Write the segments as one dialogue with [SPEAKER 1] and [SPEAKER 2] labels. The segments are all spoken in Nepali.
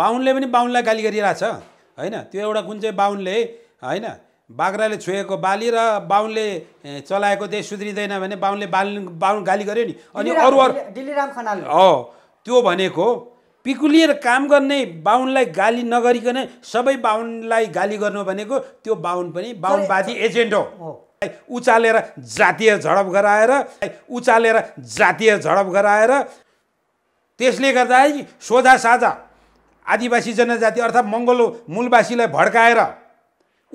[SPEAKER 1] बाहुनले पनि बाहुनलाई गाली गरिरहेछ होइन त्यो एउटा कुन चाहिँ बाहुनले होइन बाख्राले छोएको बाली र बाहुनले चलाएको देश सुध्रिँदैन भने बाहुनले बाल बाहुन गाली गर्यो नि अनि अरू
[SPEAKER 2] अरू खनाल हो
[SPEAKER 1] त्यो भनेको पिकुलियर काम गर्ने बाहुनलाई गाली नगरिकन सबै बाहुनलाई गाली गर्नु भनेको त्यो बाहुन पनि बाहुनवादी एजेन्ट हो उचालेर जातीय झडप गराएर उचालेर जातीय झडप गराएर त्यसले गर्दा सोझा साझा आदिवासी जनजाति अर्थात् मङ्गोलो मूलवासीलाई भड्काएर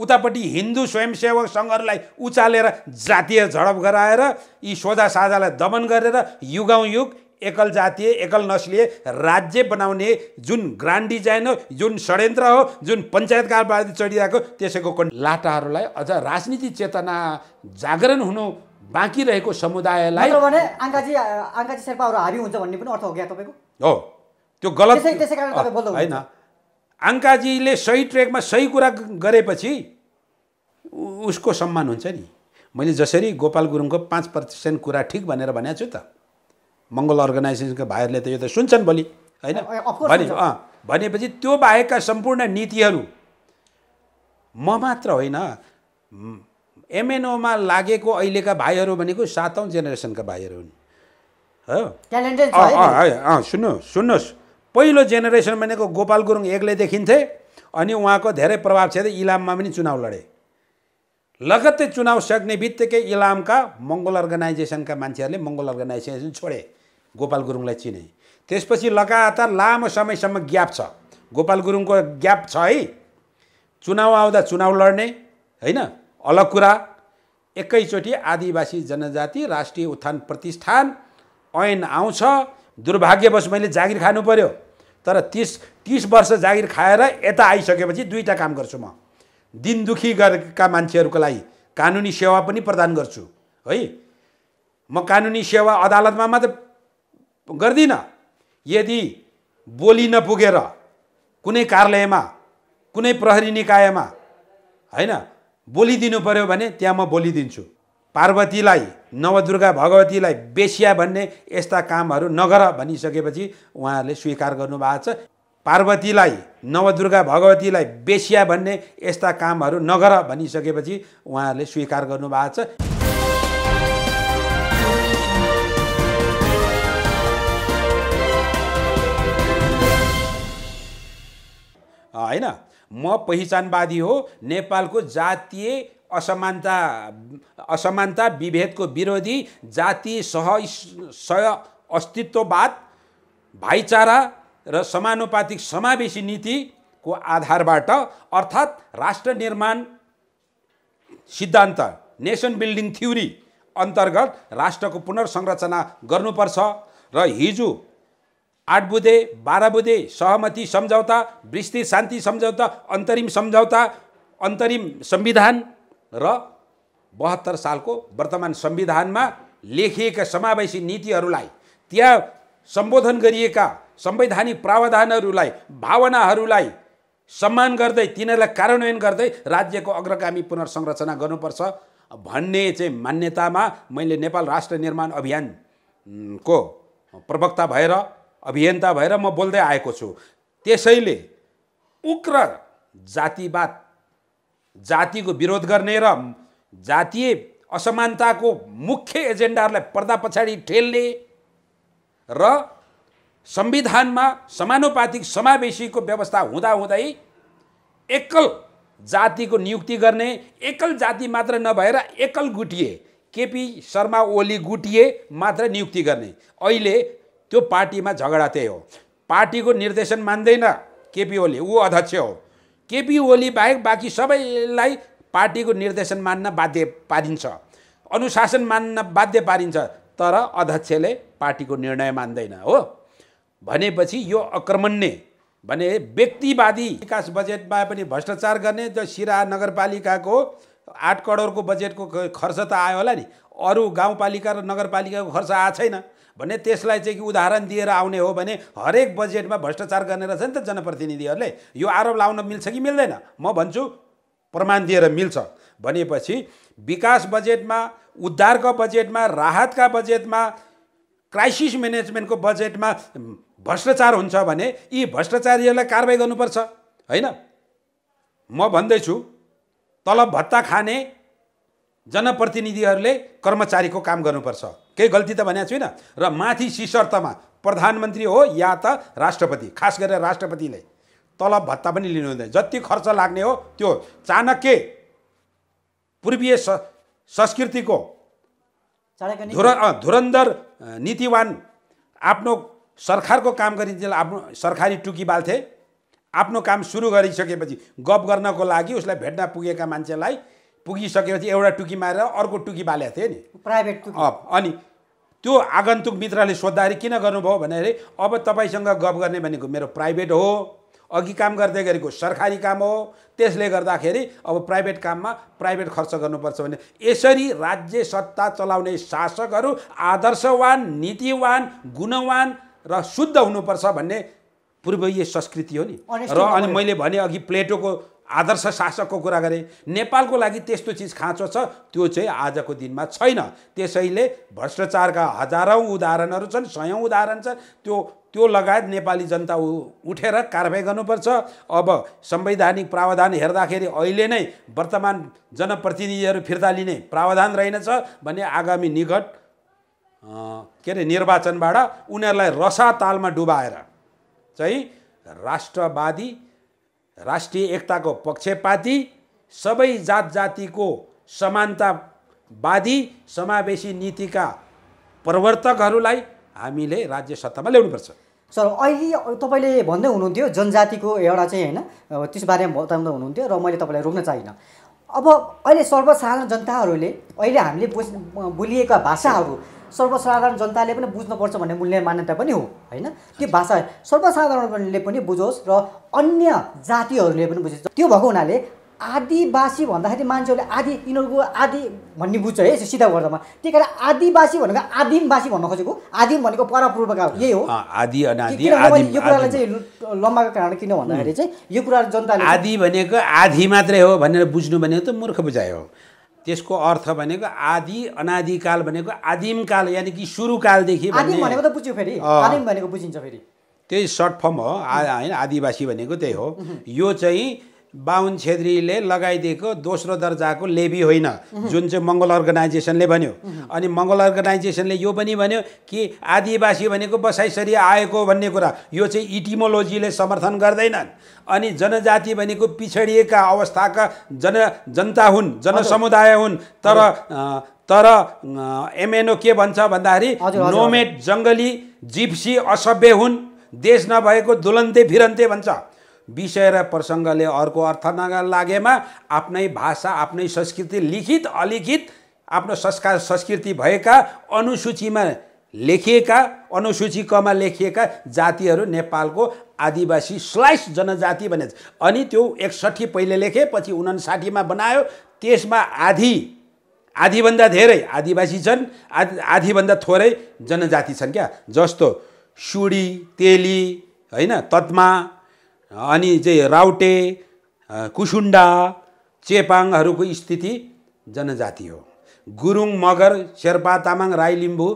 [SPEAKER 1] उतापट्टि हिन्दू स्वयंसेवक सङ्घहरूलाई उचालेर जातीय झडप गराएर यी सोझा साझालाई दमन गरेर युगौँ युग एकल जातीय एकल नस्लीय राज्य बनाउने जुन ग्रान्ड डिजाइन हो जुन षड्यन्त्र हो जुन पञ्चायतकालवादी चढिरहेको त्यसैको लाटाहरूलाई अझ राजनीति चेतना जागरण हुनु बाँकी रहेको समुदायलाई
[SPEAKER 2] भने आङ्काजी शेर्पाहरू हाबी हुन्छ भन्ने पनि अर्थ हो क्या तपाईँको
[SPEAKER 1] हो त्यो गलत होइन आङ्काजीले सही ट्रेकमा सही कुरा गरेपछि उसको सम्मान हुन्छ नि मैले जसरी गोपाल गुरुङको पाँच प्रतिशत कुरा ठिक भनेर भनेको छु त मङ्गल अर्गनाइजेसनको भाइहरूले त यो त सुन्छन् भोलि होइन भने भनेपछि त्यो बाहेकका सम्पूर्ण नीतिहरू म मात्र होइन एमएनओमा लागेको अहिलेका भाइहरू भनेको सातौँ जेनेरेसनका भाइहरू हुन्
[SPEAKER 2] हो
[SPEAKER 1] सुन्नुहोस् सुन्नुहोस् पहिलो जेनेरेसन भनेको गोपाल गुरुङ एक्लै देखिन्थे अनि उहाँको धेरै प्रभाव छ इलाममा पनि चुनाव लडे लगत्तै चुनाव सक्ने बित्तिकै इलामका मङ्गोल अर्गनाइजेसनका मान्छेहरूले मङ्गोल अर्गनाइजेसन छोडे गोपाल गुरुङलाई चिने त्यसपछि लगातार लामो समयसम्म ग्याप छ गोपाल गुरुङको ग्याप छ है चुनाव आउँदा चुनाव लड्ने होइन अलग कुरा एकैचोटि आदिवासी जनजाति राष्ट्रिय उत्थान प्रतिष्ठान ऐन आउँछ दुर्भाग्यवश मैले जागिर खानु पऱ्यो तर तिस तिस वर्ष जागिर खाएर यता आइसकेपछि दुईवटा काम गर्छु म दिनदुखी गरेका मान्छेहरूको लागि कानुनी सेवा पनि प्रदान गर्छु है म कानुनी सेवा अदालतमा मात्र गर्दिनँ यदि बोली नपुगेर कुनै कार्यालयमा कुनै प्रहरी निकायमा होइन बोलिदिनु पऱ्यो भने त्यहाँ म बोलिदिन्छु पार्वतीलाई नवदुर्गा भगवतीलाई बेसिया भन्ने यस्ता कामहरू नगर भनिसकेपछि उहाँहरूले स्वीकार गर्नुभएको छ पार्वतीलाई नवदुर्गा भगवतीलाई बेसिया भन्ने यस्ता कामहरू नगर भनिसकेपछि उहाँहरूले स्वीकार गर्नुभएको छ होइन म पहिचानवादी हो नेपालको जातीय असमानता असमानता विभेदको विरोधी जाति सह सह अस्तित्ववाद भाइचारा र समानुपातिक समावेशी नीतिको आधारबाट अर्थात् राष्ट्र निर्माण सिद्धान्त नेसन बिल्डिङ थ्योरी अन्तर्गत राष्ट्रको पुनर्संरचना गर्नुपर्छ र हिजो आठ बुधे बाह्र बुधे सहमति सम्झौता विस्तृत शान्ति सम्झौता अन्तरिम सम्झौता अन्तरिम संविधान र बहत्तर सालको वर्तमान संविधानमा लेखिएका समावेशी नीतिहरूलाई त्यहाँ सम्बोधन गरिएका संवैधानिक प्रावधानहरूलाई भावनाहरूलाई सम्मान गर्दै तिनीहरूलाई कार्यान्वयन गर्दै राज्यको अग्रगामी पुनर्संरचना गर्नुपर्छ भन्ने चाहिँ मान्यतामा मैले नेपाल राष्ट्र निर्माण अभियानको प्रवक्ता भएर अभियन्ता भएर म बोल्दै आएको छु त्यसैले उग्र जातिवाद जातिको विरोध गर्ने र जातीय असमानताको मुख्य एजेन्डाहरूलाई पर्दा पछाडि ठेल्ने र संविधानमा समानुपातिक समावेशीको व्यवस्था हुँदाहुँदै एकल जातिको नियुक्ति गर्ने एकल जाति मात्र नभएर एकल गुटिए केपी शर्मा ओली गुटिए मात्र नियुक्ति गर्ने अहिले त्यो पार्टीमा झगडा त्यही हो पार्टीको निर्देशन मान्दैन केपी ओली ऊ अध्यक्ष हो केपी ओली बाहेक बाँकी सबैलाई पार्टीको निर्देशन मान्न बाध्य पारिन्छ अनुशासन मान्न बाध्य पारिन्छ तर अध्यक्षले पार्टीको निर्णय मान्दैन हो भनेपछि यो अक्रमण्य भने व्यक्तिवादी विकास बजेटमा पनि भ्रष्टाचार गर्ने जो सिरा नगरपालिकाको आठ करोडको बजेटको खर्च त आयो होला नि अरू गाउँपालिका र नगरपालिकाको खर्च आएको छैन भने त्यसलाई चाहिँ कि उदाहरण दिएर आउने हो भने हरेक बजेटमा भ्रष्टाचार गर्ने रहेछ नि त जनप्रतिनिधिहरूले यो आरोप लाउन मिल्छ कि मिल्दैन म भन्छु प्रमाण दिएर मिल्छ भनेपछि विकास बजेटमा उद्धारको बजेटमा राहतका बजेटमा क्राइसिस म्यानेजमेन्टको बजेटमा भ्रष्टाचार हुन्छ भने यी भ्रष्टाचारीहरूलाई कारवाही गर्नुपर्छ होइन म भन्दैछु तलब भत्ता खाने जनप्रतिनिधिहरूले कर्मचारीको काम गर्नुपर्छ केही गल्ती त भनेको छुइनँ र माथि सिसर्तमा प्रधानमन्त्री हो या त राष्ट्रपति खास गरेर राष्ट्रपतिले तलब भत्ता पनि लिनु हुँदैन जति खर्च लाग्ने हो त्यो चाणक्य पूर्वीय संस्कृतिको धुर धुरन्धर नीतिवान आफ्नो सरकारको काम गरिन्जेल आफ्नो सरकारी टुकी बाल्थे आफ्नो काम सुरु गरिसकेपछि गफ गर्नको लागि उसलाई भेट्न पुगेका मान्छेलाई पुगिसकेपछि एउटा टुकी मारेर अर्को टुकी बालेको थिएँ नि प्राइभेट अनि त्यो आगन्तुक मित्रले सोद्धाखेरि किन गर्नुभयो भन्दाखेरि अब तपाईँसँग गफ गर्ने भनेको मेरो प्राइभेट हो अघि काम गर्दै गरेको सरकारी काम हो त्यसले गर्दाखेरि अब प्राइभेट काममा प्राइभेट खर्च गर्नुपर्छ भने यसरी राज्य सत्ता चलाउने शासकहरू आदर्शवान नीतिवान गुणवान र शुद्ध हुनुपर्छ भन्ने पूर्वीय संस्कृति हो नि र अनि मैले भने अघि प्लेटोको आदर्श शासकको कुरा गरेँ नेपालको लागि त्यस्तो चिज खाँचो छ त्यो चाहिँ आजको दिनमा छैन त्यसैले भ्रष्टाचारका हजारौँ उदाहरणहरू छन् सयौँ उदाहरण छन् त्यो त्यो लगायत नेपाली जनता उठेर कारवाही गर्नुपर्छ अब संवैधानिक प्रावधान हेर्दाखेरि अहिले नै वर्तमान जनप्रतिनिधिहरू फिर्ता लिने प्रावधान रहेनछ भने आगामी निकट के अरे निर्वाचनबाट उनीहरूलाई रसातालमा डुबाएर चाहिँ राष्ट्रवादी राष्ट्रिय एकताको पक्षपाती सबै जात जातिको समानतावादी समावेशी नीतिका प्रवर्तकहरूलाई हामीले राज्य सत्तामा ल्याउनुपर्छ
[SPEAKER 2] सर अहिले तपाईँले भन्दै हुनुहुन्थ्यो जनजातिको एउटा चाहिँ होइन बारेमा बताउँदै हुनुहुन्थ्यो र मैले तपाईँलाई रोक्न चाहिनँ अब अहिले सर्वसाधारण जनताहरूले अहिले हामीले बोलिएका भाषाहरू सर्वसाधारण जनताले पनि बुझ्नुपर्छ भन्ने मूल्य मान्यता पनि हो होइन त्यो भाषा सर्वसाधारणले पनि बुझोस् र अन्य जातिहरूले पनि बुझोस् त्यो भएको हुनाले आदिवासी भन्दाखेरि मान्छेहरूले आदि यिनीहरूको आदि भन्ने बुझ्छ है सिधा गर्दामा त्यही कारण आदिवासी भनेको आदिमवासी भन्न खोजेको आदिम भनेको परापूर्वका यही हो
[SPEAKER 1] आदि अनादि यो कुरालाई चाहिँ
[SPEAKER 2] लम्बाको कारण किन भन्दाखेरि
[SPEAKER 1] चाहिँ यो कुरा जनताले आदि भनेको आधी मात्रै हो भनेर बुझ्नु भनेको त मूर्ख बुझायो त्यसको अर्थ भनेको आदि अनादिकाल भनेको आदिमकाल यानि कि सुरुकालदेखि भनेको
[SPEAKER 2] त बुझ्यो फेरि आदिम भनेको बुझिन्छ फेरि
[SPEAKER 1] त्यही सर्ट फर्म हो होइन आदिवासी भनेको त्यही हो यो चाहिँ बाहुन छेत्रीले लगाइदिएको दोस्रो दर्जाको लेबी होइन जुन चाहिँ मङ्गल अर्गनाइजेसनले भन्यो अनि मङ्गल अर्गनाइजेसनले यो पनि भन्यो कि आदिवासी भनेको बसाइसरी आएको भन्ने कुरा यो चाहिँ इटिमोलोजीले समर्थन गर्दैनन् अनि जनजाति भनेको पिछडिएका अवस्थाका जन जनता हुन् जनसमुदाय हुन् तर तर एमएनओ के भन्छ भन्दाखेरि नोमेट जङ्गली जिप्सी असभ्य हुन् देश नभएको दुलन्ते फिरन्ते भन्छ विषय र प्रसङ्गले अर्को अर्थ नलागेमा आफ्नै भाषा आफ्नै संस्कृति लिखित अलिखित आफ्नो संस्कार संस्कृति भएका अनुसूचीमा लेखिएका अनुसूची कमा लेखिएका जातिहरू नेपालको आदिवासी स्लाइस जनजाति भने अनि त्यो एकसठी पहिले लेखे पछि उनासाठीमा बनायो त्यसमा आधी आधीभन्दा धेरै आदिवासी छन् आदि आधीभन्दा थोरै जनजाति छन् क्या जस्तो सुडी तेली होइन तत्मा अनि चाहिँ राउटे कुसुन्डा चेपाङहरूको स्थिति जनजाति हो गुरुङ मगर शेर्पा तामाङ राई लिम्बू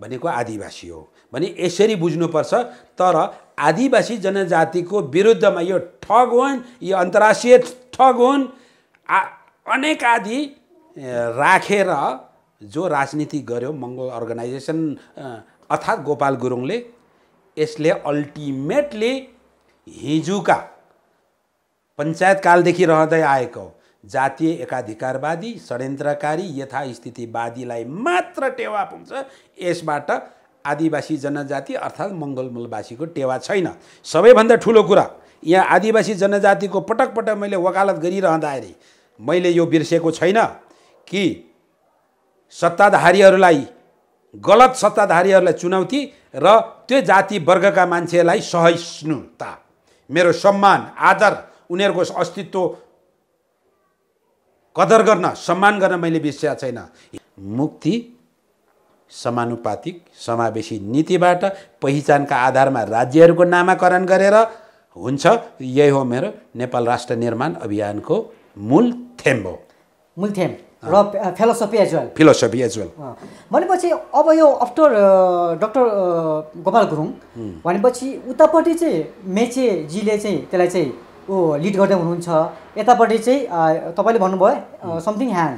[SPEAKER 1] भनेको आदिवासी हो भने यसरी बुझ्नुपर्छ तर आदिवासी जनजातिको विरुद्धमा यो ठग हुन् यो अन्तर्राष्ट्रिय ठग हुन् आ अनेक आदि राखेर रा जो राजनीति गर्यो मङ्गल अर्गनाइजेसन अर्थात् गोपाल गुरुङले यसले अल्टिमेटली हिजोका पञ्चायतकालदेखि रहँदै आएको जातीय एकाधिकारवादी षड्यन्त्रकारी यथास्थितिवादीलाई मात्र टेवा पुग्छ यसबाट आदिवासी जनजाति अर्थात् मङ्गल मूलवासीको टेवा छैन सबैभन्दा ठुलो कुरा यहाँ आदिवासी जनजातिको पटक पटक मैले वकालत गरिरहँदाखेरि मैले यो बिर्सेको छैन कि सत्ताधारीहरूलाई गलत सत्ताधारीहरूलाई चुनौती र त्यो जाति वर्गका मान्छेलाई सहिष्णुता मेरो सम्मान आदर उनीहरूको अस्तित्व कदर गर्न सम्मान गर्न मैले बिर्स्या छैन मुक्ति समानुपातिक समावेशी नीतिबाट पहिचानका आधारमा राज्यहरूको नामाकरण गरेर हुन्छ यही हो मेरो नेपाल राष्ट्र निर्माण अभियानको मूल थेम्ब हो मूल
[SPEAKER 2] थेम्ब र philosophy as well
[SPEAKER 1] philosophy as well
[SPEAKER 2] भनेपछि अब यो आफ्टर डक्टर गोपाल गुरुङ भनेपछि उतापट्टि चाहिँ मेचेजीले चाहिँ त्यसलाई चाहिँ ओ लिड गर्दै हुनुहुन्छ यतापट्टि चाहिँ तपाईँले भन्नुभयो समथिङ ह्याङ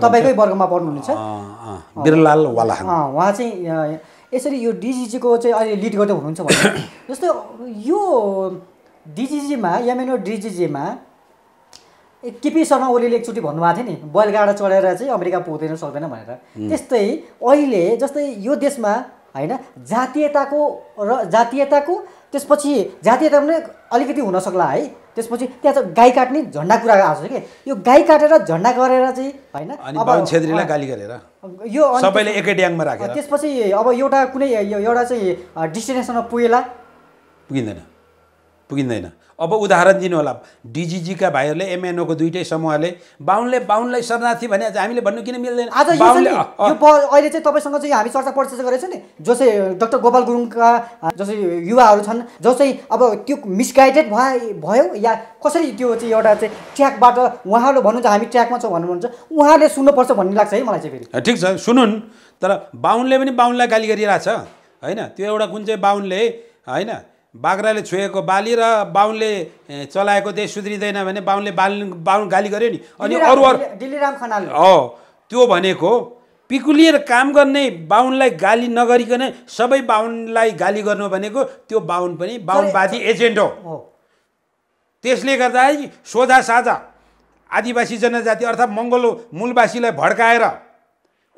[SPEAKER 1] तपाईँकै वर्गमा पर्नुहुन्छ बिरलाल वाला
[SPEAKER 2] उहाँ चाहिँ यसरी यो डिजिजीको चाहिँ अहिले लिड गर्दै हुनुहुन्छ भने जस्तो यो डिजिजीमा यामेनो डिजिजीमा केपी शर्मा ओलीले एकचोटि भन्नुभएको थियो नि बैलगाडा चढेर चाहिँ अमेरिका पुग्दैन सक्दैन भनेर त्यस्तै अहिले जस्तै यो देशमा होइन जातीयताको र जातीयताको त्यसपछि जातीयता पनि अलिकति हुनसक्ला है त्यसपछि त्यहाँ चाहिँ गाई काट्ने झन्डा कुरा आएको छ कि यो गाई काटेर झन्डा गरेर चाहिँ होइन
[SPEAKER 1] यो सबैले एकै ड्याङमा राखेर
[SPEAKER 2] त्यसपछि अब एउटा कुनै एउटा चाहिँ डेस्टिनेसनमा पुगेला
[SPEAKER 1] पुगिँदैन पुगिँदैन अब उदाहरण दिनु होला डिजिजीका भाइहरूले एमएनओको दुइटै समूहले बाहुनले बाहुनलाई शरणार्थी भने हामीले भन्नु किन मिल्दैन आज
[SPEAKER 2] अहिले चाहिँ तपाईँसँग चाहिँ हामी चर्चा परिचर्चा गरेको नि जो चाहिँ डक्टर गोपाल गुरुङका जो चाहिँ युवाहरू छन् जो चाहिँ अब त्यो मिसगाइडेड भयो भयो या कसरी त्यो चाहिँ एउटा चाहिँ ट्र्याकबाट उहाँहरूले भन्नुहुन्छ हामी ट्र्याकमा छौँ भन्नुहुन्छ उहाँले सुन्नुपर्छ भन्ने लाग्छ है मलाई चाहिँ
[SPEAKER 1] फेरि ठिक छ सुनुन् तर बाहुनले पनि बाहुनलाई गाली गरिरहेछ होइन त्यो एउटा कुन चाहिँ बाहुनले होइन बाग्राले छोएको बाली र बाहुनले चलाएको देश सुध्रिँदैन भने बाहुनले बाल बाहुन गाली गर्यो नि अनि अरू
[SPEAKER 2] डिलिराम खनाल हो
[SPEAKER 1] त्यो भनेको पिकुलिएर काम गर्ने बाहुनलाई गाली नगरिकन सबै बाहुनलाई गाली गर्नु भनेको त्यो बाहुन पनि बाहुनवादी एजेन्ट हो त्यसले गर्दा सोझा साझा आदिवासी जनजाति अर्थात् मङ्गलो मूलवासीलाई भड्काएर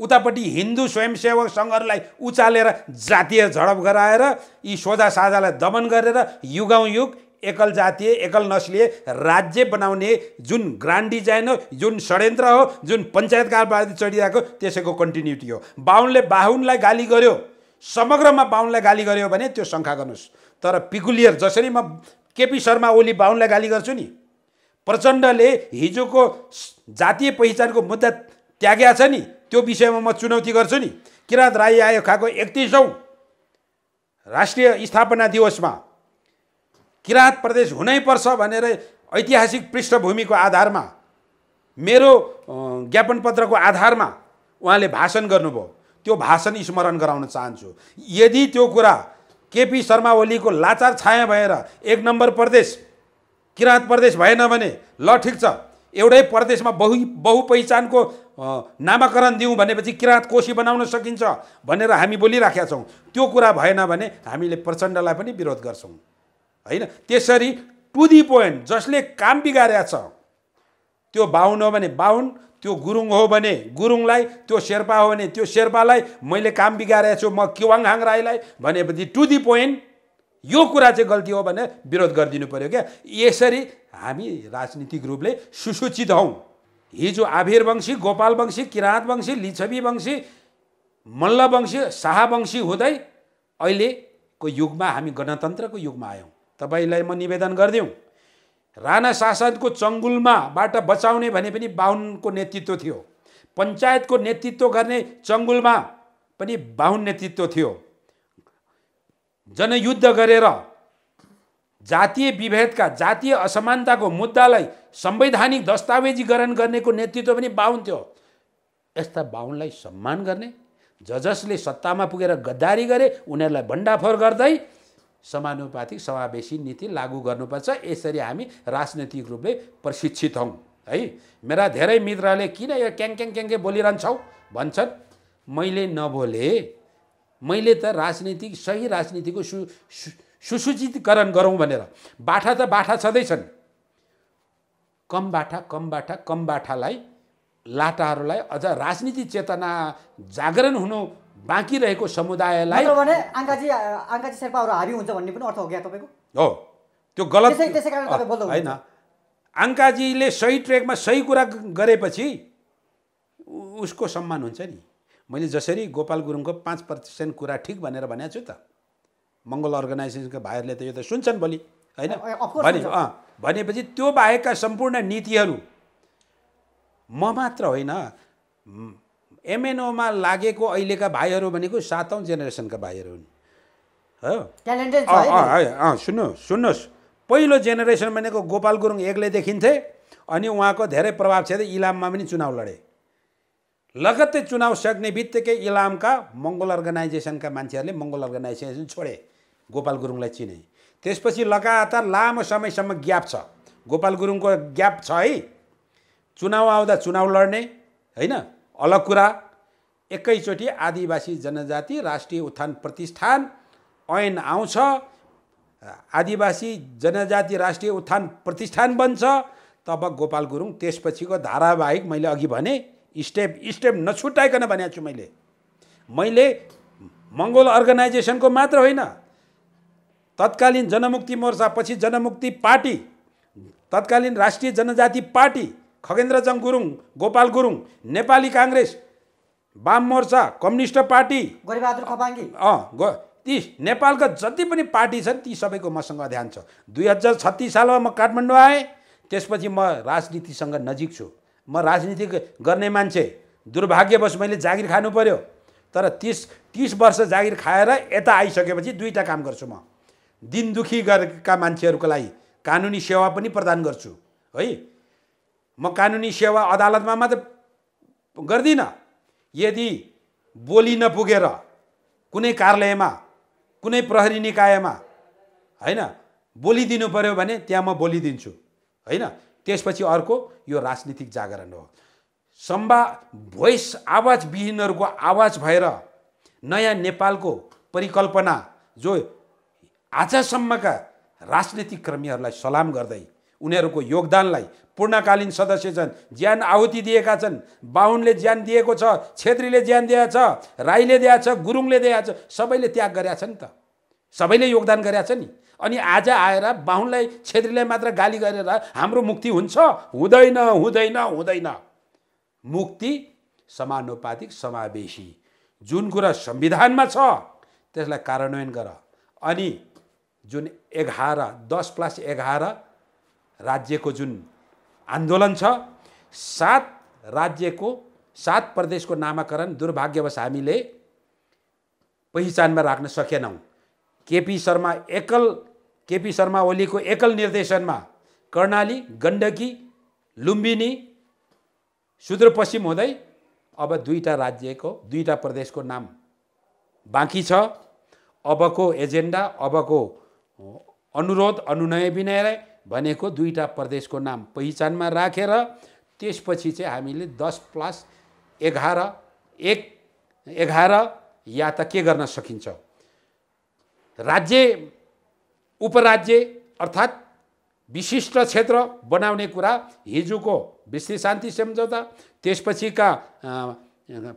[SPEAKER 1] उतापट्टि हिन्दू स्वयंसेवक सङ्घहरूलाई उचालेर जातीय झडप गराएर यी सोझा साझालाई दमन गरेर युगौँ युग एकल जातीय एकल नस्लीय राज्य बनाउने जुन ग्रान्ड डिजाइन हो जुन षड्यन्त्र हो जुन पञ्चायतकालबाट चढिरहेको त्यसैको कन्टिन्युटी हो बाहुनले बाहुनलाई गाली गर्यो समग्रमा बाहुनलाई गाली गर्यो भने त्यो शङ्खा गर्नुहोस् तर पिकुलियर जसरी म केपी शर्मा ओली बाहुनलाई गाली गर्छु नि प्रचण्डले हिजोको जातीय पहिचानको मुद्दा त्याग्या छ नि त्यो विषयमा म चुनौती गर्छु नि किराँत राई आयोगको एकतिसौँ राष्ट्रिय स्थापना दिवसमा किराँत प्रदेश हुनैपर्छ भनेर ऐतिहासिक पृष्ठभूमिको आधारमा मेरो ज्ञापन पत्रको आधारमा उहाँले भाषण गर्नुभयो त्यो भाषण स्मरण गराउन चाहन्छु यदि त्यो कुरा केपी शर्मा ओलीको लाचार छाया भएर एक नम्बर प्रदेश किराँत प्रदेश भएन भने ल ठिक छ एउटै प्रदेशमा बहु बहु पहिचानको नामाकरण दिउँ भनेपछि किराँत कोशी बनाउन सकिन्छ भनेर हामी बोलिराखेका छौँ त्यो कुरा भएन भने हामीले प्रचण्डलाई पनि विरोध गर्छौँ होइन त्यसरी टु दि पोइन्ट जसले काम बिगारेको छ त्यो बाहुन हो भने बाहुन त्यो गुरुङ हो भने गुरुङलाई त्यो शेर्पा हो भने त्यो शेर्पालाई मैले काम बिगारेको छु म किवाङ हाङ राईलाई भनेपछि टु दि पोइन्ट यो कुरा चाहिँ गल्ती हो भने विरोध गरिदिनु पऱ्यो क्या यसरी हामी राजनीतिक रूपले सुसूचित हौँ हिजो आभिरवंशी गोपालवंशी किराँतवंशी लिच्छवीवंशी मल्लवंशी शाहवंशी हुँदै अहिलेको युगमा हामी गणतन्त्रको युगमा आयौँ तपाईँलाई म निवेदन गरिदिउँ राणा शासनको चङ्गुलमाबाट बचाउने भने पनि बाहुनको नेतृत्व थियो पञ्चायतको नेतृत्व गर्ने चङ्गुलमा पनि बाहुन नेतृत्व थियो जनयुद्ध गरेर जातीय विभेदका जातीय असमानताको मुद्दालाई संवैधानिक दस्तावेजीकरण गर्नेको नेतृत्व पनि बाहुन थियो यस्ता बाहुनलाई सम्मान गर्ने ज जसले सत्तामा पुगेर गद्दारी गरे उनीहरूलाई भण्डाफोर गर्दै समानुपातिक समावेशी नीति लागू गर्नुपर्छ यसरी हामी राजनैतिक रूपले प्रशिक्षित हौँ है मेरा धेरै मित्रले किन यो क्याङ क्याङ क्याङ्के बोलिरहन्छौ भन्छन् मैले नबोले मैले त राजनीतिक सही राजनीतिको सु सुसूचितकरण गरौँ भनेर बाठा त बाठा छँदैछन् कम बाठा कम बाठा कम बाठालाई लाटाहरूलाई अझ राजनीति चेतना जागरण हुनु बाँकी रहेको समुदायलाई
[SPEAKER 2] भने आङ्काजी आङ्काजी शेर्पाहरू हाबी हुन्छ भन्ने पनि अर्थ हो क्या तपाईँको
[SPEAKER 1] हो त्यो गलत होइन आङ्काजीले सही ट्रेकमा सही कुरा गरेपछि उसको सम्मान हुन्छ नि मैले जसरी गोपाल गुरुङको पाँच प्रतिशत कुरा ठिक भनेर भनेको छु त मङ्गल अर्गनाइजेसनको भाइहरूले त यो त सुन्छन् भोलि होइन भने भनेपछि त्यो बाहेकका सम्पूर्ण नीतिहरू म मात्र होइन एमएनओमा लागेको अहिलेका भाइहरू भनेको सातौँ जेनेरेसनका भाइहरू हुन् हो सुन्नु सुन्नुहोस् पहिलो जेनेरेसन भनेको गोपाल गुरुङ एक्लै देखिन्थे अनि उहाँको धेरै प्रभाव छ इलाममा पनि चुनाव लडे लगत्तै चुनाव सक्ने बित्तिकै इलामका मङ्गोल अर्गनाइजेसनका मान्छेहरूले मङ्गोल अर्गनाइजेसन छोडे गोपाल गुरुङलाई चिने त्यसपछि लगातार लामो समयसम्म ग्याप छ गोपाल गुरुङको ग्याप छ है चुनाव आउँदा चुनाव लड्ने होइन अलग कुरा एकैचोटि आदिवासी जनजाति राष्ट्रिय उत्थान प्रतिष्ठान ऐन आउँछ आदिवासी जनजाति राष्ट्रिय उत्थान प्रतिष्ठान बन्छ तब गोपाल गुरुङ त्यसपछिको धारावाहिक मैले अघि भने स्टेप स्टेप नछुट्याइकन भनेको छु मैले मैले मङ्गोल अर्गनाइजेसनको मात्र होइन तत्कालीन जनमुक्ति मोर्चा पछि जनमुक्ति पार्टी तत्कालीन राष्ट्रिय जनजाति पार्टी खगेन्द्रजङ गुरुङ गोपाल गुरुङ नेपाली काङ्ग्रेस वाम मोर्चा कम्युनिस्ट पार्टी गोरीबहादुर खपाङ्गी अँ गो ती नेपालका जति पनि पार्टी छन् ती सबैको मसँग ध्यान छ दुई हजार छत्तिस सालमा म काठमाडौँ आएँ त्यसपछि म राजनीतिसँग नजिक छु म राजनीति गर्ने मान्छे दुर्भाग्यवश मैले जागिर खानु पऱ्यो तर तिस तिस वर्ष जागिर खाएर यता आइसकेपछि दुईवटा काम गर्छु म दिनदुखी गरेका मान्छेहरूको लागि कानुनी सेवा पनि प्रदान गर्छु है म कानुनी सेवा अदालतमा मात्र गर्दिनँ यदि बोली नपुगेर कुनै कार्यालयमा कुनै प्रहरी निकायमा होइन बोलिदिनु पऱ्यो भने त्यहाँ म बोलिदिन्छु होइन त्यसपछि अर्को यो राजनीतिक जागरण हो सम्भा भोइस आवाजविहीनहरूको आवाज भएर नयाँ नेपालको परिकल्पना जो आजसम्मका राजनीतिक कर्मीहरूलाई सलाम गर्दै उनीहरूको योगदानलाई पूर्णकालीन सदस्य छन् ज्यान आहुति दिएका छन् बाहुनले ज्यान दिएको छ छेत्रीले ज्यान दिएको छ राईले दिएको छ गुरुङले दिएको छ सबैले त्याग गरेका छन् त सबैले योगदान गरेका छ नि अनि आज आएर बाहुनलाई छेत्रीलाई मात्र गाली गरेर हाम्रो मुक्ति हुन्छ हुँदैन हुँदैन हुँदैन मुक्ति समानुपातिक समावेशी जुन कुरा संविधानमा छ त्यसलाई कार्यान्वयन गर अनि जुन एघार दस प्लस एघार राज्यको जुन आन्दोलन छ सात राज्यको सात प्रदेशको नामाकरण दुर्भाग्यवश हामीले पहिचानमा राख्न सकेनौँ केपी शर्मा एकल केपी शर्मा ओलीको एकल निर्देशनमा कर्णाली गण्डकी लुम्बिनी सुदूरपश्चिम हुँदै अब दुईवटा राज्यको दुईवटा प्रदेशको नाम बाँकी छ अबको एजेन्डा अबको अनुरोध अनुनय विनय भनेको दुईवटा प्रदेशको नाम पहिचानमा राखेर रा, त्यसपछि चाहिँ हामीले दस प्लस एघार एक एघार या त के गर्न सकिन्छ राज्य उपराज्य अर्थात् विशिष्ट क्षेत्र बनाउने कुरा हिजोको विश्व शान्ति सम्झौता त्यसपछिका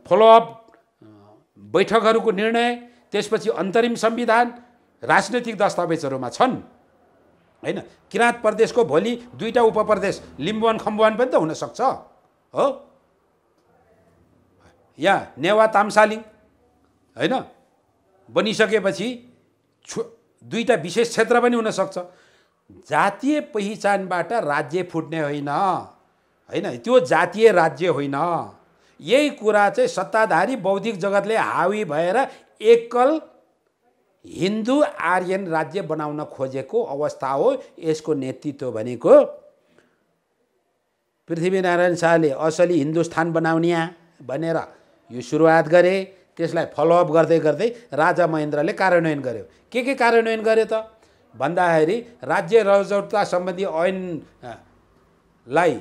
[SPEAKER 1] फलोअप बैठकहरूको निर्णय त्यसपछि अन्तरिम संविधान राजनैतिक दस्तावेजहरूमा छन् होइन किराँत प्रदेशको भोलि दुईवटा उपप्रदेश लिम्बुवान खम्बुवान पनि त हुनसक्छ हो या नेवा तामसालिङ होइन बनिसकेपछि छु दुईवटा विशेष क्षेत्र पनि हुनसक्छ जातीय पहिचानबाट राज्य फुट्ने होइन होइन त्यो जातीय राज्य होइन यही कुरा चाहिँ सत्ताधारी बौद्धिक जगतले हावी भएर एकल हिन्दू आर्यन राज्य बनाउन खोजेको अवस्था हो यसको नेतृत्व भनेको पृथ्वीनारायण शाहले असली हिन्दुस्तान बनाउने भनेर यो सुरुवात गरे त्यसलाई फलोअप गर्दै गर्दै राजा महेन्द्रले कार्यान्वयन गर्यो के के कार्यान्वयन गर्यो त भन्दाखेरि राज्य रजौता सम्बन्धी ऐनलाई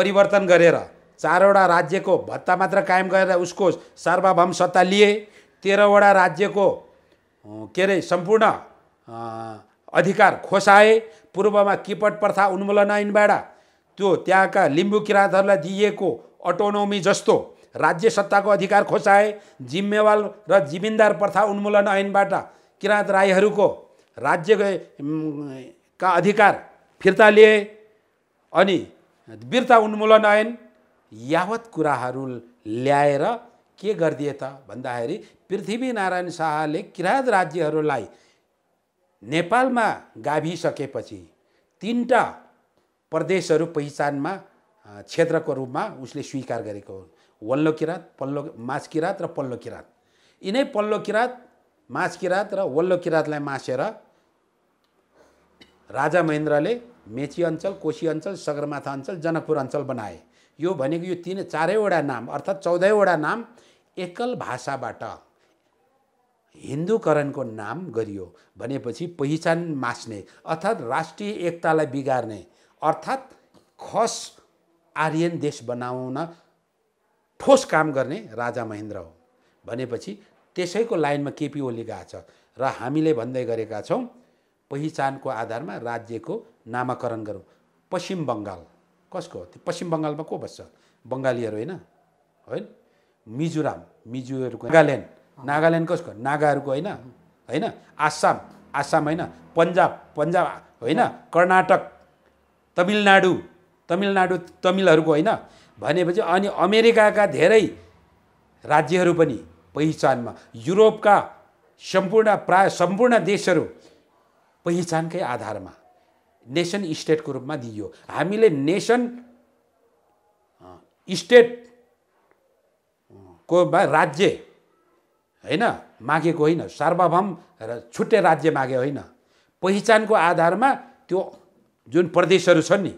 [SPEAKER 1] परिवर्तन गरेर चारवटा राज्यको भत्ता मात्र कायम गरेर उसको सार्वभौम सत्ता लिए तेह्रवटा राज्यको के अरे सम्पूर्ण अधिकार खोसाए पूर्वमा किपट प्रथा उन्मूलन ऐनबाट त्यो त्यहाँका लिम्बू किराँतहरूलाई दिइएको अटोनोमी जस्तो राज्य सत्ताको अधिकार खोसाए जिम्मेवाल र जिमिन्दार प्रथा उन्मूलन ऐनबाट किराँत राईहरूको राज्य का अधिकार फिर्ता लिए अनि वीरता उन्मूलन ऐन यावत कुराहरू ल्याएर के गरिदिए त भन्दाखेरि पृथ्वीनारायण शाहले किराँत राज्यहरूलाई नेपालमा गाभिसकेपछि तिनवटा प्रदेशहरू पहिचानमा क्षेत्रको रूपमा उसले स्वीकार गरेको हुन् वल्लो किराँत पल्लो माझ किराँत र पल्लो किराँत यिनै पल्लो किराँत माझ किराँत र वल्लो किराँतलाई मासेर राजा महेन्द्रले मेची अञ्चल कोशी अञ्चल सगरमाथा अञ्चल जनकपुर अञ्चल बनाए यो भनेको यो तिन चारैवटा नाम अर्थात् चौधैवटा नाम एकल भाषाबाट हिन्दूकरणको नाम गरियो भनेपछि पहिचान मास्ने अर्थात् राष्ट्रिय एकतालाई बिगार्ने अर्थात् खस आर्यन देश बनाउन ठोस काम गर्ने राजा महेन्द्र हो भनेपछि त्यसैको लाइनमा केपी ओली गएको छ र हामीले भन्दै गरेका छौँ पहिचानको आधारमा राज्यको नामाकरण गरौँ पश्चिम बङ्गाल कसको त्यो पश्चिम बङ्गालमा को बस्छ बङ्गालीहरू होइन होइन मिजोराम मिजोहरूको नागाल्यान्ड नागाल्यान्ड कसको नागाहरूको होइन होइन आसाम आसाम होइन पन्जाब पन्जाब होइन कर्नाटक तमिलनाडु तमिलनाडु तमिलहरूको होइन भनेपछि अनि अमेरिकाका धेरै राज्यहरू पनि पहिचानमा युरोपका सम्पूर्ण प्राय सम्पूर्ण देशहरू पहिचानकै आधारमा नेसन स्टेटको रूपमा दिइयो हामीले नेसन स्टेट स्टेटको राज्य होइन मागेको होइन सार्वभौम र छुट्टै राज्य मागे होइन पहिचानको आधारमा त्यो जुन प्रदेशहरू छन् नि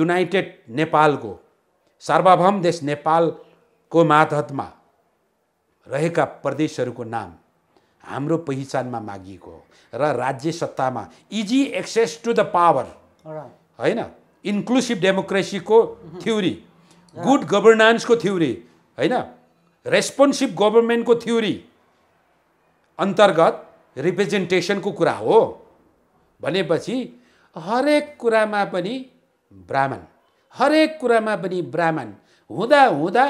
[SPEAKER 1] युनाइटेड नेपालको सार्वभौम देश नेपालको माधतमा रहेका प्रदेशहरूको नाम हाम्रो पहिचानमा मागिएको हो र राज्य सत्तामा easy access to the power होइन इन्क्लुसिभ डेमोक्रेसीको थ्योरी गुड गभर्नान्सको थ्योरी होइन रेस्पोन्सिभ गभर्मेन्टको थ्योरी अन्तर्गत रिप्रेजेन्टेसनको कुरा हो भनेपछि हरेक कुरामा पनि ब्राह्मण हरेक कुरामा पनि ब्राह्मण हुँदा हुँदा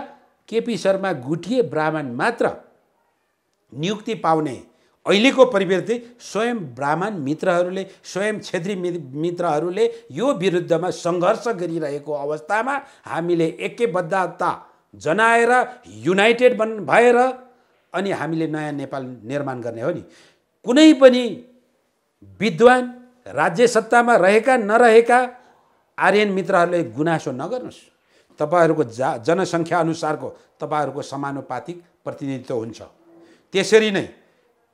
[SPEAKER 1] केपी शर्मा गुठिए ब्राह्मण मात्र नियुक्ति पाउने अहिलेको परिवर्ति स्वयं ब्राह्मण मित्रहरूले स्वयं क्षेत्री मित्रहरूले यो विरुद्धमा सङ्घर्ष गरिरहेको अवस्थामा हामीले एकैबद्धता जनाएर युनाइटेड बन् भएर अनि हामीले नयाँ नेपाल निर्माण गर्ने हो नि कुनै पनि विद्वान राज्य सत्तामा रहेका नरहेका आर्यन मित्रहरूले गुनासो नगर्नुहोस् तपाईँहरूको जा जनसङ्ख्याअनुसारको तपाईँहरूको समानुपातिक प्रतिनिधित्व हुन्छ त्यसरी नै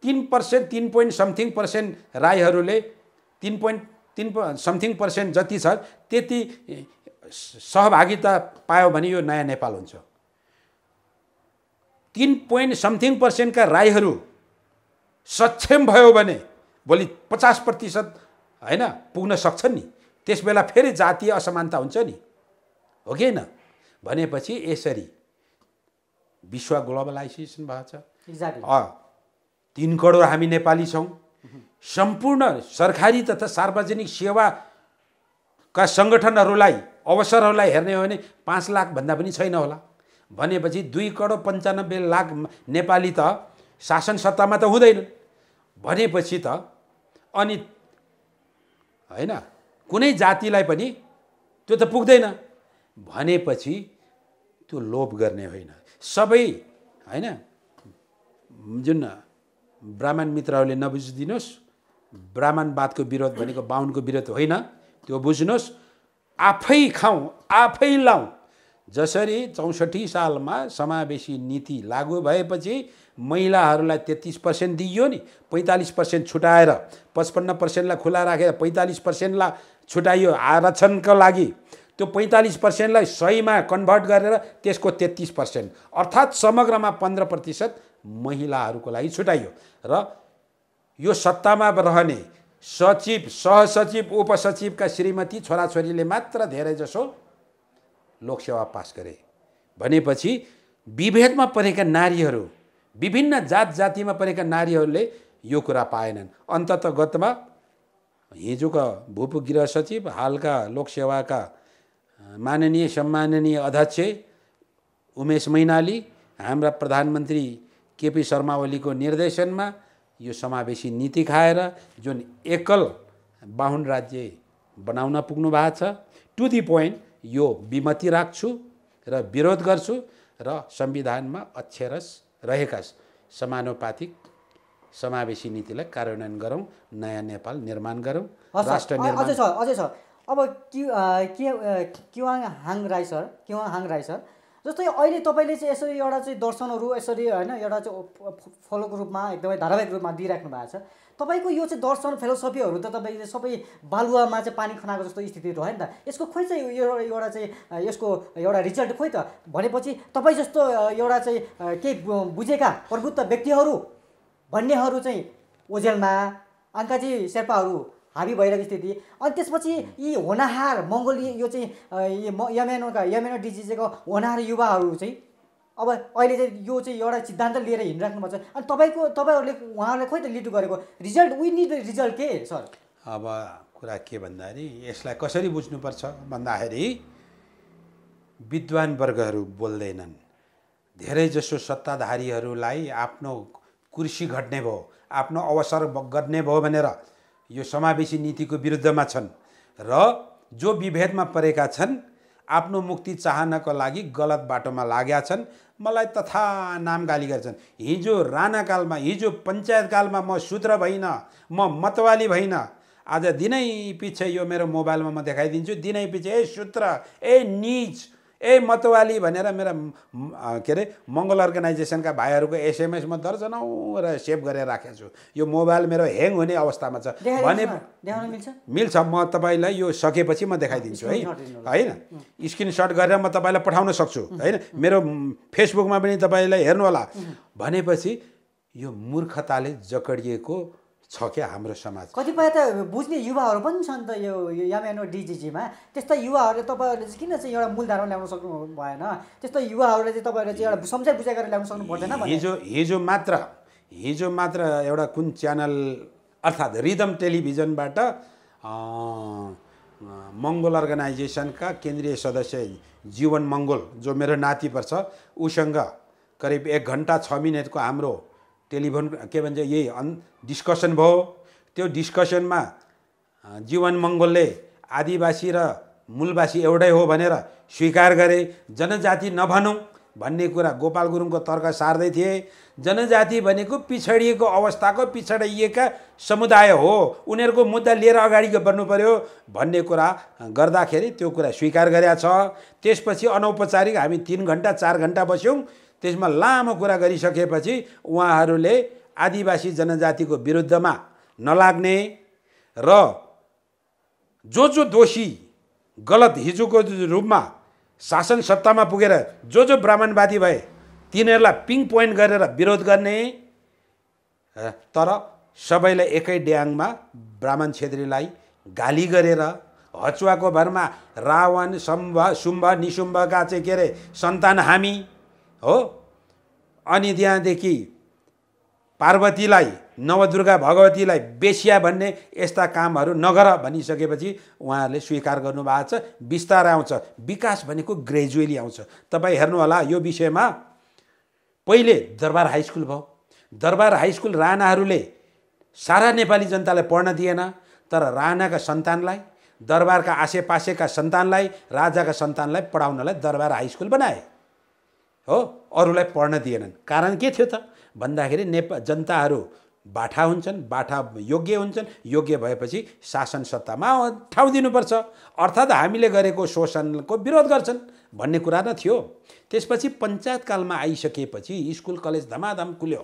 [SPEAKER 1] तिन पर्सेन्ट तिन पोइन्ट समथिङ पर्सेन्ट राईहरूले तिन पोइन्ट तिन पो समथिङ पर्सेन्ट जति छ त्यति सहभागिता पायो भने यो नयाँ नेपाल हुन्छ तिन पोइन्ट समथिङ पर्सेन्टका राईहरू सक्षम भयो भने भोलि पचास प्रतिशत होइन पुग्न सक्छन् नि त्यस बेला फेरि जातीय असमानता हुन्छ नि हो कि न भनेपछि यसरी विश्व ग्लोबलाइजेसन भएको छ तिन करोड हामी नेपाली छौँ सम्पूर्ण सरकारी तथा सार्वजनिक सेवाका सङ्गठनहरूलाई अवसरहरूलाई हेर्ने हो भने पाँच लाखभन्दा पनि छैन होला भनेपछि दुई करोड पन्चानब्बे लाख नेपाली त शासन सत्तामा त हुँदैन भनेपछि त अनि होइन कुनै जातिलाई पनि त्यो त पुग्दैन भनेपछि त्यो लोभ गर्ने होइन सबै होइन जुन ब्राह्मण मित्रहरूले नबुझिदिनुहोस् ब्राह्मणवादको विरोध भनेको बाहुनको विरोध होइन त्यो बुझ्नुहोस् आफै खाउँ आफै लाउँ जसरी चौसठी सालमा समावेशी नीति लागू भएपछि महिलाहरूलाई तेत्तिस पर्सेन्ट दिइयो नि पैँतालिस पर्सेन्ट छुटाएर पचपन्न पर्सेन्टलाई खुला राखेर पैँतालिस पर्सेन्टलाई छुट्याइयो आरक्षणका लागि त्यो पैँतालिस पर्सेन्टलाई सयमा कन्भर्ट गरेर त्यसको तेत्तिस पर्सेन्ट अर्थात् समग्रमा पन्ध्र प्रतिशत महिलाहरूको लागि छुट्याइयो र यो सत्तामा रहने सचिव सहसचिव उपसचिवका श्रीमती छोराछोरीले मात्र धेरै जसो लोकसेवा पास गरे भनेपछि विभेदमा परेका नारीहरू विभिन्न जात जातिमा परेका नारीहरूले यो कुरा पाएनन् अन्ततगतमा हिजोका भूपू गृह सचिव हालका लोकसेवाका माननीय सम्माननीय अध्यक्ष उमेश मैनाली हाम्रा प्रधानमन्त्री केपी शर्मा ओलीको निर्देशनमा यो समावेशी नीति खाएर जुन एकल बाहुन राज्य बनाउन पुग्नु भएको छ टु दि पोइन्ट यो विमति राख्छु र विरोध गर्छु र संविधानमा अक्षरस रहेका समानुपातिक समावेशी नीतिलाई कार्यान्वयन गरौँ नयाँ नेपाल निर्माण गरौँ राष्ट्र अझै छ
[SPEAKER 2] अझै छ अब के किवाङ हाङ राई सर किवाङ हाङ राई सर जस्तै अहिले तपाईँले चाहिँ यसरी एउटा चाहिँ दर्शनहरू यसरी होइन एउटा चाहिँ फलोको रूपमा एकदमै धारावाहिक रूपमा दिइराख्नु भएको छ तपाईँको यो चाहिँ दर्शन फिलोसफीहरू त तपाईँले सबै बालुवामा चाहिँ पानी खनाएको जस्तो स्थिति रह्यो नि त यसको खोइ चाहिँ यो एउटा चाहिँ यसको एउटा रिजल्ट खोइ त भनेपछि तपाईँ जस्तो एउटा चाहिँ केही बुझेका प्रबुद्ध व्यक्तिहरू भन्नेहरू चाहिँ ओझेलमा अङ्काजी शेर्पाहरू हाबी भइरहेको स्थिति अनि त्यसपछि यी होनाहार मङ्गोली यो चाहिँ यमेनोका यमेनो डिजिजेको होनाहार युवाहरू चाहिँ अब अहिले चाहिँ यो चाहिँ एउटा सिद्धान्त लिएर हिँडिराख्नुपर्छ अनि तपाईँको तपाईँहरूले उहाँहरूले खोइ त लिड गरेको रिजल्ट वी निड रिजल्ट के सर
[SPEAKER 1] अब कुरा के भन्दाखेरि यसलाई कसरी बुझ्नुपर्छ भन्दाखेरि विद्वान वर्गहरू बोल्दैनन् धेरैजसो सत्ताधारीहरूलाई आफ्नो कृषि घट्ने भयो आफ्नो अवसर गर्ने भयो भनेर यो समावेशी नीतिको विरुद्धमा छन् र जो विभेदमा परेका छन् आफ्नो मुक्ति चाहनको लागि गलत बाटोमा लागेका छन् मलाई तथा नाम गाली गर्छन् हिजो राणाकालमा हिजो पञ्चायतकालमा म सूत्र भइनँ म मतवाली भइनँ आज दिनै पछि यो मेरो मोबाइलमा म देखाइदिन्छु दिनै पछि ए सूत्र ए निज ए मतवाली भनेर मेरा के अरे मङ्गल अर्गनाइजेसनका भाइहरूको म दर्जनौ र सेभ गरेर राखेको छु यो मोबाइल मेरो ह्याङ हुने अवस्थामा छ भने मिल्छ म तपाईँलाई यो सकेपछि म देखाइदिन्छु है होइन स्क्रिनसट गरेर म तपाईँलाई पठाउन सक्छु होइन मेरो फेसबुकमा पनि तपाईँलाई हेर्नुहोला भनेपछि यो मूर्खताले जकडिएको छ क्या हाम्रो समाज
[SPEAKER 2] कतिपय त बुझ्ने युवाहरू पनि छन् त यो यमएनओ डिजिजीमा त्यस्ता युवाहरूले तपाईँहरूले चाहिँ किन चाहिँ एउटा मूलधारमा ल्याउन सक्नु भएन त्यस्तो युवाहरूले चाहिँ तपाईँहरूले चाहिँ एउटा सम्झाइ बुझाइ गरेर ल्याउन सक्नु पर्दैन
[SPEAKER 1] हिजो हिजो मात्र हिजो मात्र एउटा कुन च्यानल अर्थात् रिदम टेलिभिजनबाट मङ्गोल अर्गनाइजेसनका केन्द्रीय सदस्य जीवन मङ्गोल जो मेरो नाति पर्छ उसँग करिब एक घन्टा छ मिनटको हाम्रो टेलिफोन के भन्छ यही अन डिस्कसन भयो त्यो डिस्कसनमा जीवन मङ्गोलले आदिवासी र मूलवासी एउटै हो भनेर स्वीकार गरे जनजाति नभनौँ भन्ने कुरा गोपाल गुरुङको तर्क सार्दै थिए जनजाति भनेको पिछडिएको अवस्थाको पिछडिएका समुदाय हो उनीहरूको मुद्दा लिएर अगाडि बढ्नु पऱ्यो भन्ने कुरा गर्दाखेरि त्यो कुरा स्वीकार गरेका छ त्यसपछि अनौपचारिक हामी तिन घन्टा चार घन्टा बस्यौँ त्यसमा लामो कुरा गरिसकेपछि उहाँहरूले आदिवासी जनजातिको विरुद्धमा नलाग्ने र जो जो दोषी गलत हिजोको रूपमा शासन सत्तामा पुगेर जो जो ब्राह्मणवादी भए तिनीहरूलाई पिङ पोइन्ट गरेर विरोध गर्ने तर सबैलाई एकै ड्याङमा ब्राह्मण छेत्रीलाई गाली गरेर हचुवाको भरमा रावण शम्भ शुम्भ निशुम्भका चाहिँ के अरे सन्तान हामी हो अनि त्यहाँदेखि पार्वतीलाई नवदुर्गा भगवतीलाई बेसिया भन्ने यस्ता कामहरू नगर भनिसकेपछि उहाँहरूले स्वीकार गर्नुभएको छ बिस्तारै आउँछ विकास भनेको ग्रेजुएली आउँछ तपाईँ हेर्नुहोला यो विषयमा पहिले दरबार हाई स्कुल भयो दरबार हाई स्कुल राणाहरूले सारा नेपाली जनतालाई पढ्न दिएन तर राणाका सन्तानलाई दरबारका आसेपासेका सन्तानलाई राजाका सन्तानलाई पढाउनलाई दरबार हाई स्कुल बनाए हो अरूलाई पढ्न दिएनन् कारण के थियो त भन्दाखेरि नेपाल जनताहरू बाठा हुन्छन् बाठा योग्य हुन्छन् योग्य भएपछि शासन सत्तामा ठाउँ दिनुपर्छ अर्थात् हामीले गरेको शोषणको विरोध गर्छन् भन्ने कुरा त थियो त्यसपछि पञ्चायतकालमा आइसकेपछि स्कुल कलेज धमाधम खुल्यो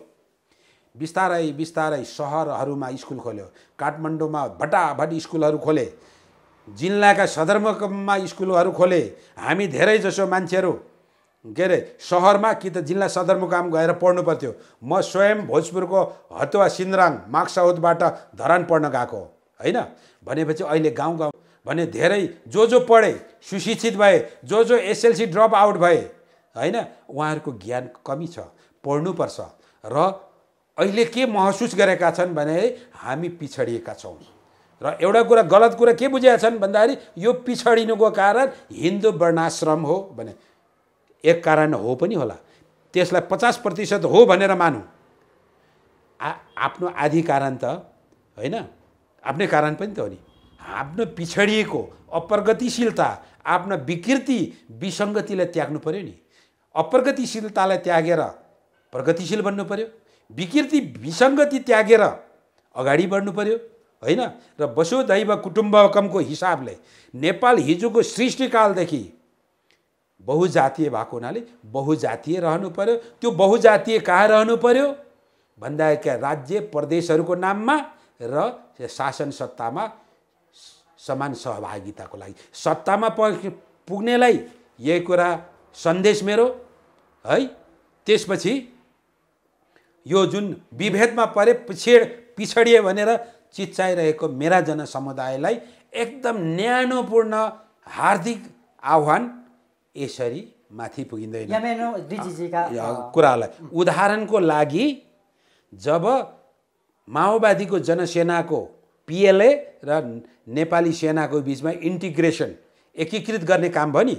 [SPEAKER 1] बिस्तारै बिस्तारै सहरहरूमा स्कुल खोल्यो काठमाडौँमा भटाभट स्कुलहरू खोले जिल्लाका सदरमुकाममा स्कुलहरू खोले हामी धेरैजसो मान्छेहरू के अरे सहरमा कि त जिल्ला सदरमुकाम गएर पढ्नु पर्थ्यो म स्वयं भोजपुरको हतुवा सिन्द्राङ माक्साउदबाट धरान पढ्न गएको हो होइन भनेपछि अहिले गाउँ गाउँ भने धेरै जो जो पढे सुशिक्षित भए जो जो एसएलसी ड्रप आउट भए होइन उहाँहरूको ज्ञान कमी छ पढ्नुपर्छ र अहिले के महसुस गरेका छन् भने हामी पिछडिएका छौँ र एउटा कुरा गलत कुरा के बुझेका छन् भन्दाखेरि यो पिछडिनुको कारण हिन्दू वर्णाश्रम हो भने एक कारण हो पनि होला त्यसलाई पचास प्रतिशत हो भनेर मानु आ आफ्नो आदि कारण त होइन आफ्नै कारण पनि त हो नि आफ्नो पिछडिएको अप्रगतिशीलता आफ्नो विकृति विसङ्गतिलाई त्याग्नु पऱ्यो नि अप्रगतिशीलतालाई त्यागेर प्रगतिशील बन्नु पऱ्यो विकृति विसङ्गति त्यागेर अगाडि बढ्नु पऱ्यो होइन र वसुधैव कुटुम्बकमको हिसाबले नेपाल हिजोको सृष्टिकालदेखि बहुजातीय भएको हुनाले बहुजातीय रहनु पर्यो त्यो बहुजातीय कहाँ रहनु पर्यो भन्दा राज्य प्रदेशहरूको नाममा र शासन सत्तामा समान सहभागिताको लागि सत्तामा पुग्नेलाई यही कुरा सन्देश मेरो है त्यसपछि यो जुन विभेदमा परे पिछेड पिछडिए भनेर चिच्चाइरहेको मेरा जनसमुदायलाई एकदम न्यानोपूर्ण हार्दिक आह्वान यसरी माथि पुगिँदैन कुरालाई उदाहरणको लागि जब माओवादीको जनसेनाको पिएलए र नेपाली सेनाको बिचमा इन्टिग्रेसन एकीकृत गर्ने काम भयो नि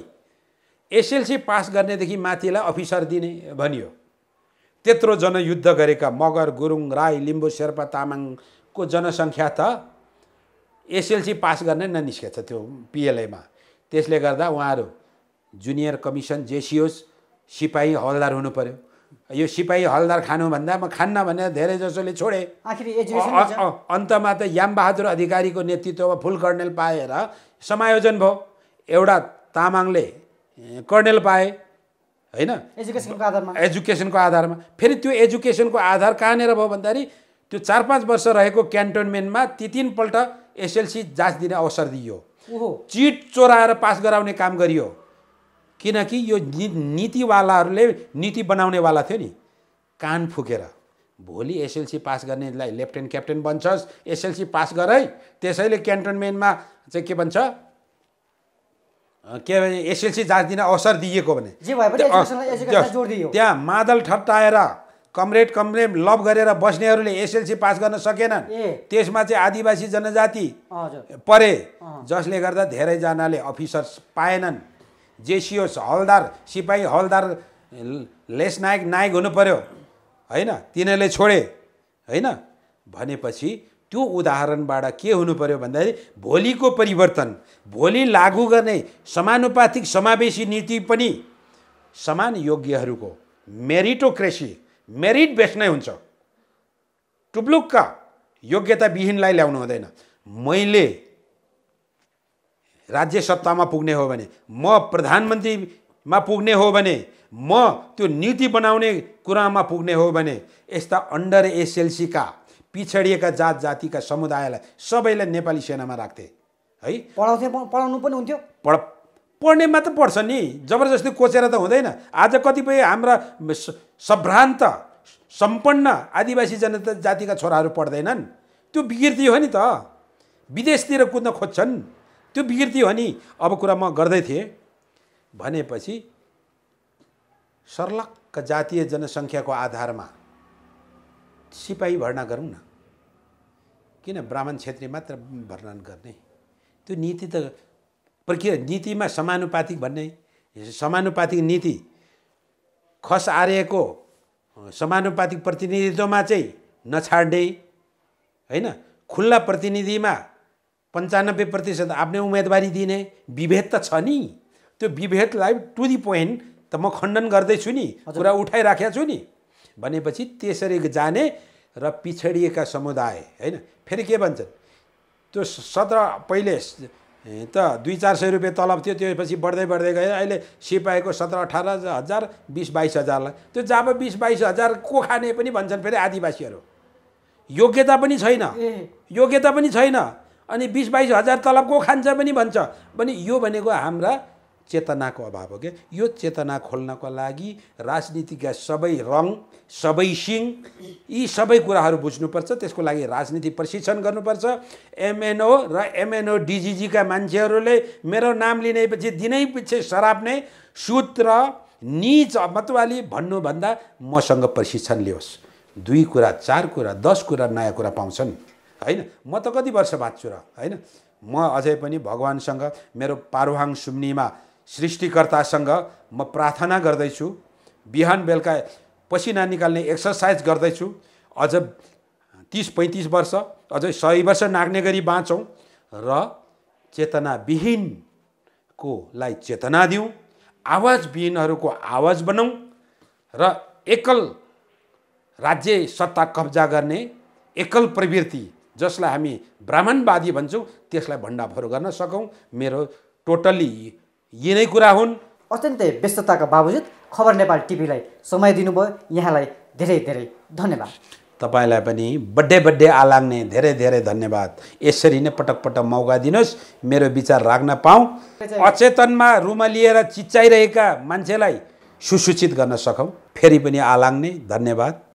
[SPEAKER 1] एसएलसी पास गर्नेदेखि माथिलाई अफिसर दिने भनियो त्यत्रो जनयुद्ध गरेका मगर गुरुङ राई लिम्बू शेर्पा तामाङको जनसङ्ख्या त एसएलसी पास गर्ने छ त्यो पिएलएमा त्यसले गर्दा उहाँहरू जुनियर कमिसन जेसिओस् सिपाही हलदार हुनु पर्यो यो सिपाही हलदार खानुभन्दा म खान्न भनेर धेरै जसोले छोडे अन्तमा त यामबहादुर अधिकारीको नेतृत्वमा फुल कर्णेल पाएर समायोजन भयो एउटा तामाङले कर्णेल पाए होइन
[SPEAKER 2] एजुकेसनको आधारमा
[SPEAKER 1] एजुकेसनको आधारमा फेरि त्यो एजुकेसनको आधार कहाँनिर भयो भन्दाखेरि त्यो चार पाँच वर्ष रहेको क्यान्टोनमेन्टमा ती तिनपल्ट एसएलसी जाँच दिने अवसर दिइयो चिट चोराएर पास गराउने काम गरियो किनकि यो नीतिवालाहरूले नीति बनाउनेवाला थियो नि कान फुकेर भोलि एसएलसी पास गर्नेलाई लेफ्टेन्ट क्याप्टेन बन्छस् एसएलसी पास गर है त्यसैले क्यान्टोनमेन्टमा चाहिँ के भन्छ के भने एसएलसी जाँच दिन अवसर दिएको भने त्यहाँ मादल ठट्टाएर कमरेड कमरेड लभ गरेर बस्नेहरूले एसएलसी पास गर्न सकेनन् त्यसमा चाहिँ आदिवासी जनजाति परे जसले गर्दा धेरैजनाले अफिसर्स पाएनन् जेसियोस् हलदार सिपाही हलदार लेस नायक नायक हुनु पऱ्यो होइन तिनीहरूले छोडे होइन भनेपछि त्यो उदाहरणबाट के हुनु पऱ्यो भन्दाखेरि भोलिको परिवर्तन भोलि लागु गर्ने समानुपातिक समावेशी नीति पनि समान योग्यहरूको मेरिटोक्रेसी मेरिट बेस नै हुन्छ टुप्लुक्क योग्यताविहीनलाई ल्याउनु हुँदैन मैले राज्य सत्तामा पुग्ने हो भने म प्रधानमन्त्रीमा पुग्ने हो भने म त्यो नीति बनाउने कुरामा पुग्ने हो भने यस्ता अन्डर एसएलसीका पिछडिएका जात जातिका समुदायलाई सबैलाई नेपाली सेनामा राख्थे है पढाउँथे पढाउनु पनि हुन्थ्यो पढ पढ्ने मात्र पढ्छ नि जबरजस्ती कोचेर त हुँदैन आज कतिपय हाम्रा सभ्रान्त सम्पन्न आदिवासी जनता जातिका छोराहरू पढ्दैनन् त्यो विकृति हो नि त विदेशतिर कुद्न खोज्छन् त्यो विकृति हो नि अब कुरा म गर्दै थिएँ भनेपछि सर्लक्क जातीय जनसङ्ख्याको आधारमा सिपाही भर्ना गरौँ न किन ब्राह्मण क्षेत्री मात्र भर्ना गर्ने त्यो नीति त प्रक्रिया नीतिमा समानुपातिक भन्ने समानुपातिक नीति खस आर्यको समानुपातिक प्रतिनिधित्वमा चाहिँ नछाड्ने होइन खुल्ला प्रतिनिधिमा पन्चानब्बे प्रतिशत आफ्नै उम्मेदवारी दिने विभेद त छ नि त्यो विभेदलाई टु दि पोइन्ट त म खण्डन गर्दैछु नि कुरा उठाइराखेको छु नि भनेपछि त्यसरी जाने र पिछडिएका समुदाय होइन फेरि के भन्छन् त्यो सत्र पहिले त दुई चार सय रुपियाँ तलब थियो त्यो पछि बढ्दै बढ्दै गयो अहिले सिपाहीको सत्र अठार हजार बिस बाइस हजारलाई त्यो जाब बिस बाइस हजार को खाने पनि भन्छन् फेरि आदिवासीहरू योग्यता पनि छैन योग्यता पनि छैन अनि बिस बाइस हजार तलबको खान्छ पनि भन्छ भने यो भनेको हाम्रा चेतनाको अभाव हो क्या यो चेतना खोल्नको लागि राजनीतिका सबै रङ सबै सिङ यी सबै कुराहरू बुझ्नुपर्छ त्यसको लागि राजनीति प्रशिक्षण गर्नुपर्छ एमएनओ र एमएनओ डिजिजीका मान्छेहरूले मेरो नाम लिनेपछि दिनै पछि सराप्ने सूत्र र निज मतवाली भन्नुभन्दा मसँग प्रशिक्षण लियोस् दुई कुरा चार कुरा दस कुरा नयाँ कुरा पाउँछन् होइन म त कति वर्ष बाँच्छु र होइन म अझै पनि भगवान्सँग मेरो पारुहाङ सुम्नीमा सृष्टिकर्तासँग म प्रार्थना गर्दैछु बिहान बेलुका पसिना निकाल्ने एक्सर्साइज गर्दैछु अझ तिस पैँतिस वर्ष अझै सय वर्ष नाग्ने गरी बाँचौँ र चेतनाविहीनको लाई चेतना दिउँ आवाजविहीनहरूको आवाज बनाउँ र एकल राज्य सत्ता कब्जा गर्ने एकल प्रवृत्ति जसलाई हामी ब्राह्मणवादी भन्छौँ त्यसलाई भण्डाफोर गर्न सकौँ मेरो टोटल्ली नै कुरा हुन् अत्यन्तै व्यस्तताका बावजुद
[SPEAKER 2] खबर नेपाल टिभीलाई समय दिनुभयो यहाँलाई धेरै धेरै धन्यवाद
[SPEAKER 1] तपाईँलाई पनि बड्डे बड्डे आलाग्ने धेरै धेरै धन्यवाद यसरी नै पटक पटक मौका दिनुहोस् मेरो विचार राख्न पाऊँ अचेतनमा रुमा लिएर चिच्चाइरहेका मान्छेलाई सुसूचित गर्न सकौँ फेरि पनि आलाग्ने धन्यवाद